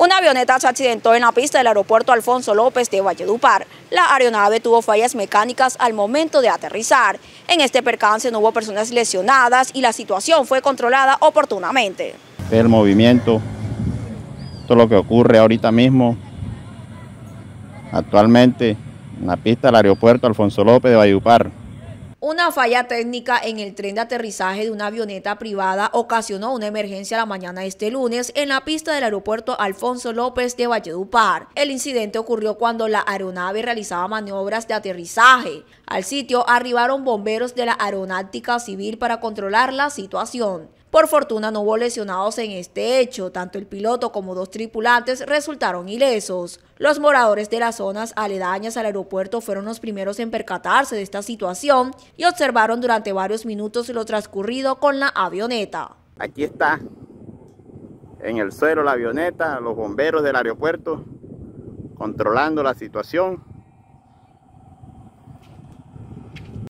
Una avioneta se accidentó en la pista del aeropuerto Alfonso López de Valledupar. La aeronave tuvo fallas mecánicas al momento de aterrizar. En este percance no hubo personas lesionadas y la situación fue controlada oportunamente. El movimiento, todo lo que ocurre ahorita mismo, actualmente en la pista del aeropuerto Alfonso López de Valledupar. Una falla técnica en el tren de aterrizaje de una avioneta privada ocasionó una emergencia la mañana de este lunes en la pista del aeropuerto Alfonso López de Valledupar. El incidente ocurrió cuando la aeronave realizaba maniobras de aterrizaje. Al sitio arribaron bomberos de la Aeronáutica Civil para controlar la situación. Por fortuna no hubo lesionados en este hecho, tanto el piloto como dos tripulantes resultaron ilesos. Los moradores de las zonas aledañas al aeropuerto fueron los primeros en percatarse de esta situación y observaron durante varios minutos lo transcurrido con la avioneta. Aquí está, en el suelo la avioneta, los bomberos del aeropuerto controlando la situación.